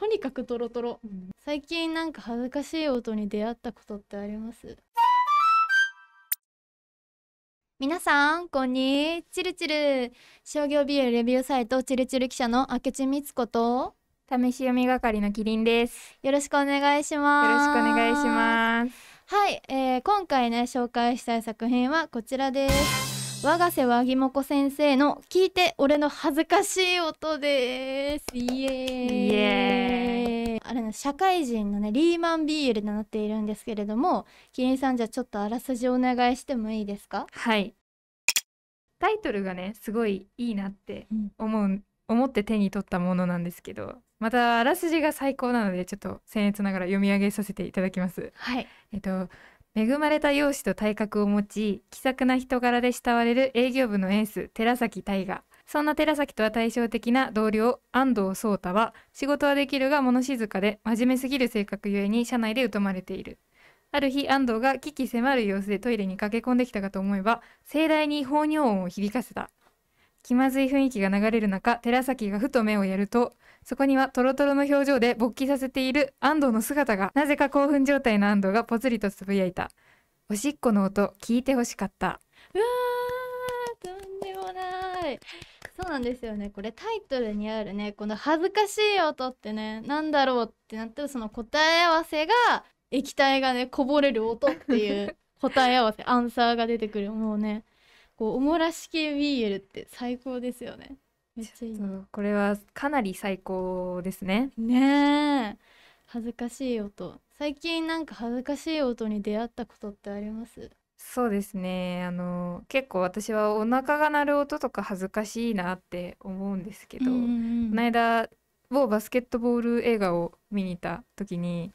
とにかくトロトロ、うん、最近なんか恥ずかしい音に出会ったことってあります皆さんこんにちるちる商業ビルレビューサイトちるちる記者の明智光子と試し読み係のキリンですよろしくお願いしますよろしくお願いしますはい、えー、今回ね紹介したい作品はこちらです我が瀬和木もこ先生の聞いて俺の恥ずかしい音ですイエーイあれの社会人のねリーマンビールでなっているんですけれどもキリンさんじゃちょっとあらすじお願いしてもいいですかはいタイトルがねすごいいいなって思う、うん、思って手に取ったものなんですけどまたあらすじが最高なのでちょっと僭越ながら読み上げさせていただきます。はい、えっと恵まれた容姿と体格を持ち気さくな人柄で慕われる営業部のエース寺崎大河そんな寺崎とは対照的な同僚安藤壮太は仕事はできるが物静かで真面目すぎる性格ゆえに社内で疎まれているある日安藤が危機迫る様子でトイレに駆け込んできたかと思えば盛大に放尿音を響かせた気まずい雰囲気が流れる中、寺崎がふと目をやると、そこにはトロトロの表情で勃起させている安藤の姿が、なぜか興奮状態の安藤がぽつりとつぶやいた。おしっこの音、聞いてほしかった。うわー、とんでもない。そうなんですよね。これタイトルにあるね、この恥ずかしい音ってね、なんだろうってなってるその答え合わせが、液体がね、こぼれる音っていう答え合わせ、アンサーが出てくる。もうね、こうおもらし系ビーエルって最高ですよねめっちゃいいこれはかなり最高ですねねえ恥ずかしい音最近なんか恥ずかしい音に出会ったことってありますそうですねあの結構私はお腹が鳴る音とか恥ずかしいなって思うんですけど、この間某バスケットボール映画を見に行った時に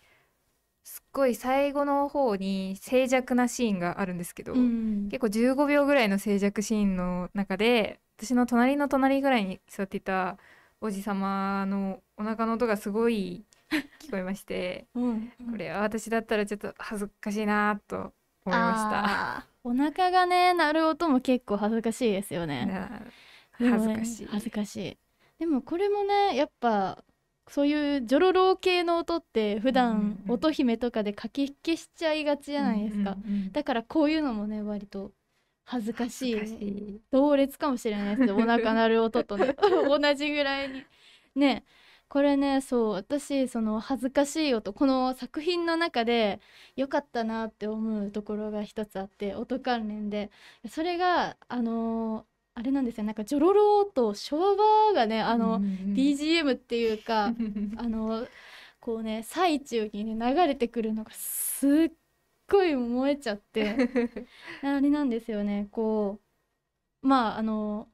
すっごい最後の方に静寂なシーンがあるんですけど、うん、結構15秒ぐらいの静寂シーンの中で私の隣の隣ぐらいに座っていたおじ様のお腹の音がすごい聞こえまして うん、これは私だったらちょっと恥ずかしいなと思いましたお腹がね鳴る音も結構恥ずかしいですよね恥ずかしい、ね、恥ずかしいでもこれもねやっぱそういうジョロロ系の音って普段音姫とかでかき消しちゃいがちじゃないですか、うんうんうん、だからこういうのもね割と恥ずかしい同列かもしれないですお腹鳴る音とね 同じぐらいにねこれねそう私その恥ずかしい音この作品の中で良かったなって思うところが一つあって音関連でそれがあのーあれなんですよなんかジョロロとショワバーがねあの、BGM っていうか あのこうね最中にね流れてくるのがすっごい燃えちゃって あれなんですよねこうまああの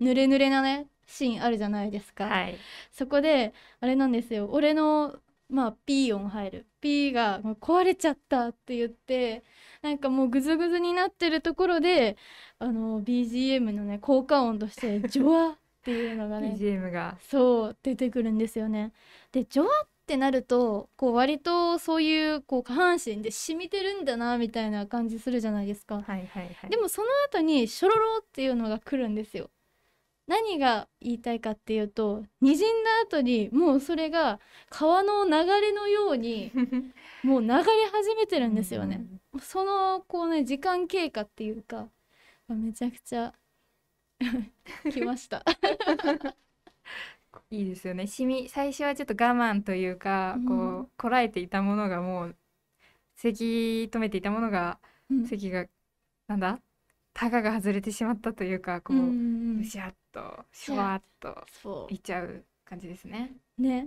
濡れ濡れなねシーンあるじゃないですか、はい、そこであれなんですよ俺のまあ P 音入る P がもう壊れちゃったって言ってなんかもうグズグズになってるところであの BGM のね効果音として「ジョア」っていうのがね BGM がそう出てくるんですよね。でジョアってなるとこう割とそういうこう下半身で染みてるんだなみたいな感じするじゃないですか、はいはいはい、でもその後に「ショロロ」っていうのが来るんですよ。何が言いたいかっていうとにじんだ後にもうそれが川の流れのように もう流れ始めてるんですよね。そのこうね時間経過っていうかめちゃくちゃ 来ました いいですよねしみ最初はちょっと我慢というか、こうこらえていたものがもうせき止めていたものが、せき咳がなんだタガが外れてしまったというかこうむしゃっとシュワっといっちゃう感じですね。ね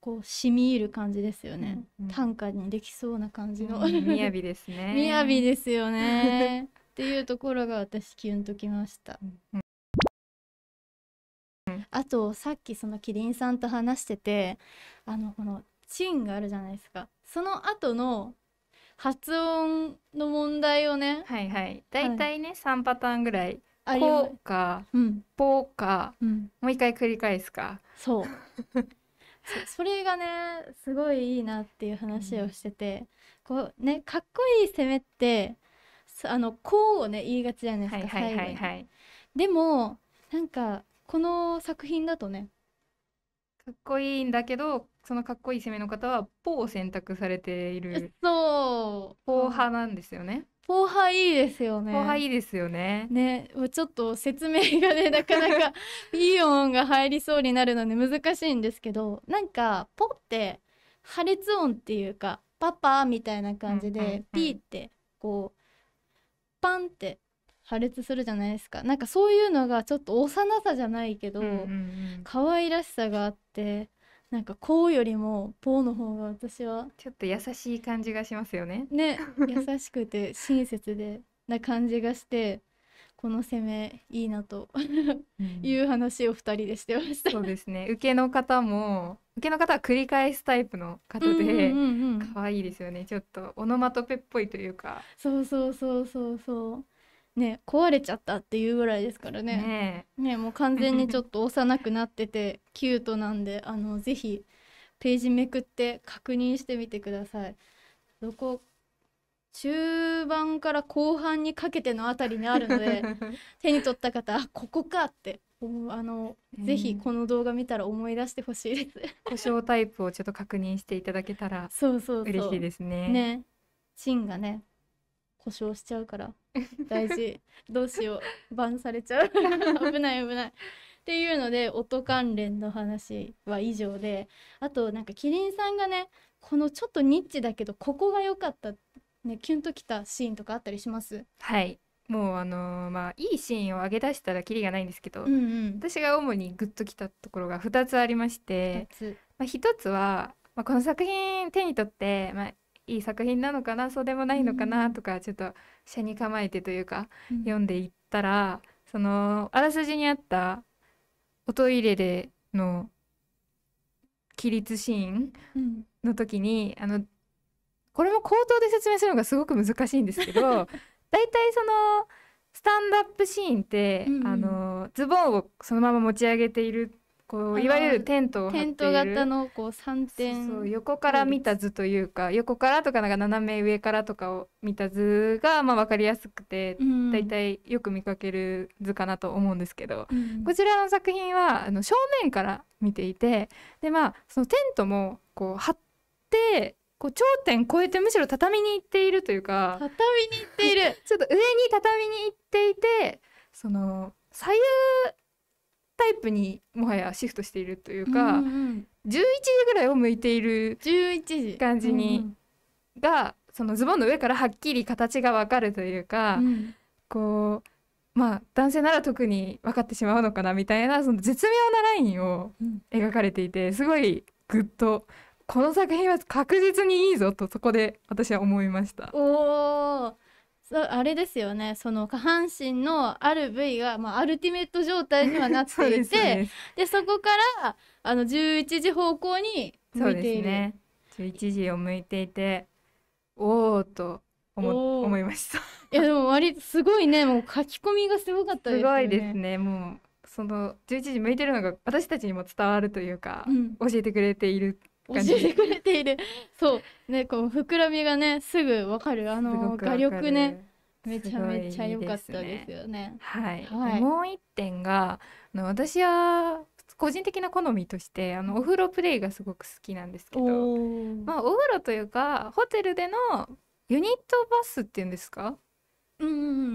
こう染み入る感じですよね、うんうん、短歌にできそうな感じの、うん、雅ですね雅 ですよねっていうところが私キュンときました、うんうん、あとさっきそのキリンさんと話しててあのこのチンがあるじゃないですかその後の発音の問題をねはいはい大体ね、はい、3パターンぐらい「こう」か「うん、ぽ」か、うん、もう一回繰り返すかそう それがねすごいいいなっていう話をしてて、うん、こうねかっこいい攻めってあの「こう」をね言いがちじゃないですか、はいはいはいはい、でもなんかこの作品だとねかっこいいんだけどそのかっこいい攻めの方はポを選択されているそうポー派なんですよね。ポ後輩いいですよね。ポ後輩いいですよね。ね、もうちょっと説明がね、なかなかいい音が入りそうになるので難しいんですけど、なんか、ポって破裂音っていうか、パパみたいな感じで、ピーってこう、パンって破裂するじゃないですかなんかそういうのがちょっと幼さじゃないけど、うんうんうん、可愛らしさがあってなんかこうよりも棒の方が私はちょっと優しい感じがしますよね。ね優しくて親切でな感じがしてこの攻めいいなという話を2人でしてました、そうですね受けの方も受けの方は繰り返すタイプの方で、うんうん、可愛いですよねちょっとオノマトペっぽいというかそうそうそうそうそうね壊れちゃったっていうぐらいですからねねもう完全にちょっと幼くなってて キュートなんであのぜひページめくって確認してみてください。どこ中盤から後半にかけてのあたりにあるので 手に取った方あここかってあの、ぜひこの動画見たら思い出してほしいです故障タイプをちょっと確認していただけたらそうそう嬉しいですねねチンがね故障しちゃうから 大事どうしようバンされちゃう 危ない危ないっていうので音関連の話は以上であとなんかキリンさんがねこのちょっとニッチだけどここが良かったねキュンときたシーンとかあったりしますはいもうあのー、まあいいシーンを上げ出したらキリがないんですけど、うんうん、私が主にグッときたところが2つありまして,まあ、1つは、まあ、この作品手に取って、まあ、いい作品なのかなそうでもないのかなとか、ちょっと斜に構えてというか、うん、読んでいったらそのあらすじにあったおトイレでの起立シーンの時に、あのこれも口頭で説明するのがすごく難しいんですけどだいたいそのスタンドアップシーンって、うん、あのズボンをそのまま持ち上げているこういわゆるテントをテント型のこう3点横から見た図というか横からとかなんか斜め上からとかを見た図がまあ分かりやすくて、うん、大体よく見かける図かなと思うんですけど、うん、こちらの作品はあの正面から見ていてでまあそのテントもこう張ってこう頂点越えてむしろ畳に行っているというか畳に行っている ちょっと上に畳に行っていてその左右タイプにもはやシフトしているというか、うんうん、11時ぐらいを向いている感じに、うんがそのズボンの上からはっきり形がわかるというか、うん、こうまあ男性なら特に分かってしまうのかなみたいなその絶妙なラインを描かれていて、すごいグッとこの作品は確実にいいぞとそこで私は思いました。おーそあれですよねその下半身のある部位が、まあ、アルティメット状態にはなっていて そで、ね、そこからあの11時方向に向いている、ね、11時を向いていておおと思思いましたいやでも割とすごいねもう書き込みがすごかったです、ね、すごいですねもうその11時向いてるのが私たちにも伝わるというか、うん、教えてくれている教えてくれているそうねこう膨らみがねすぐわかるあの画力ねめちゃめちゃ良かったですよね。ねはい、はい、もう一点があの私は個人的な好みとしてあのお風呂プレイがすごく好きなんですけどお,、まあ、お風呂というかホテルでのユニットバスっていうんですかう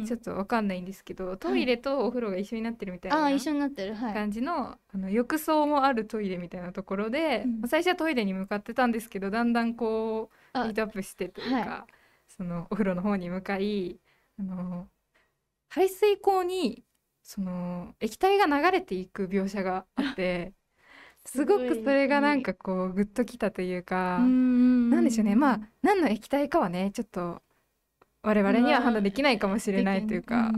んちょっとわかんないんですけどトイレとお風呂が一緒になってるみたいな、一緒になってる、感じのあの浴槽もあるトイレみたいなところで、うん、最初はトイレに向かってたんですけどだんだんこうヒートアップしてというか、はい、そのお風呂の方に向かいあの排水口にその液体が流れていく描写があって。すごくそれがなんかこうグッときたというか、なんでしょうねまあ何の液体かはねちょっと我々には判断できないかもしれないというか、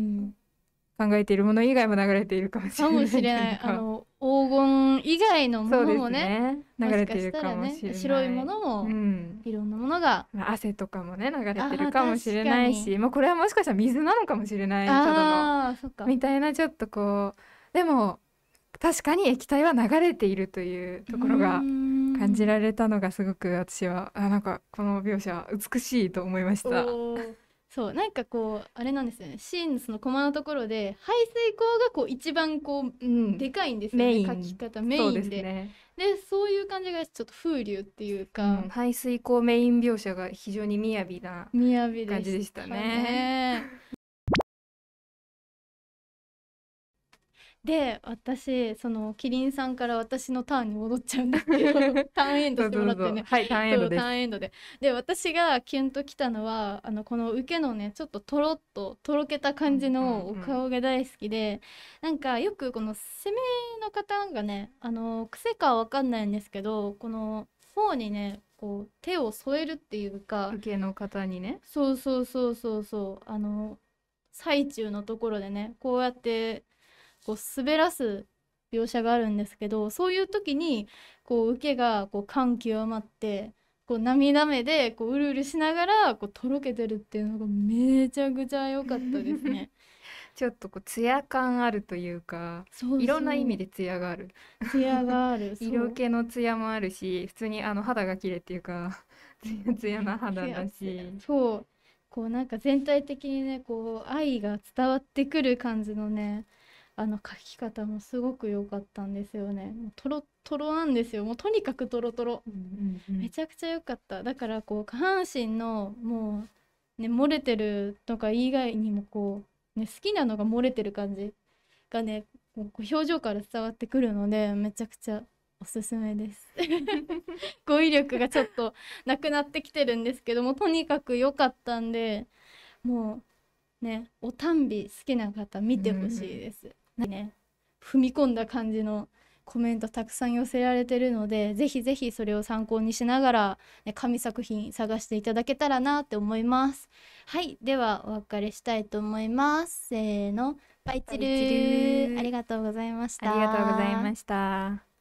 考えているもの以外も流れているかもしれない。あの黄金以外のものもね、ね、流れているかもしれない。ね、白いものも、うん、いろんなものが、まあ、汗とかもね流れてるかもしれないし、まあこれはもしかしたら水なのかもしれないただのみたいなちょっとこうでも確かに液体は流れているというところが感じられたのがすごく私はあなんかこの描写美しいと思いました。そうなんかこうあれなんですよねシーンのそのコマのところで排水口がこう一番こう、うん、でかいんですよね書き方メインでそうで、ねで、そういう感じがちょっと風流っていうか、うん、排水口メイン描写が非常に雅な感じでしたね。で私そのキリンさんから私のターンに戻っちゃうんだけど ターンエンドしてもらってねはいターンエンドでターンエンドでで私がキュンときたのはあのこの受けのねちょっととろっととろけた感じのお顔が大好きで、うんうん、なんかよくこの攻めの方がねあの癖かわ分かんないんですけどこの方にねこう手を添えるっていうか受けの方にねそうそうそうそうそうあの最中のところでねこうやってこう滑らす描写があるんですけどそういう時にこう受けがこう感極まってこう涙目でこううるうるしながらこうとろけてるっていうのがめちゃくちゃ良かったですね。ちょっとこうツ感あるというかいろんな意味で艶がある。艶がある 色気の艶もあるし普通にあの肌が綺麗っていうか艶な肌だし。そうこうなんか全体的にねこう愛が伝わってくる感じのねあの書き方もすごく良かったんですよねもうトロトロなんですよもうとにかくトロトロ、うんうんうん、めちゃくちゃ良かっただからこう下半身のもうね漏れてるとか以外にもこう、ね、好きなのが漏れてる感じがねこう表情から伝わってくるのでめちゃくちゃおすすめです 語彙力がちょっとなくなってきてるんですけどもとにかく良かったんでもうねおたんび好きな方見てほしいです、うんね踏み込んだ感じのコメントたくさん寄せられてるのでぜひぜひそれを参考にしながら、ね、神作品探していただけたらなって思いますはいではお別れしたいと思いますせーのパイチルありがとうございましたありがとうございました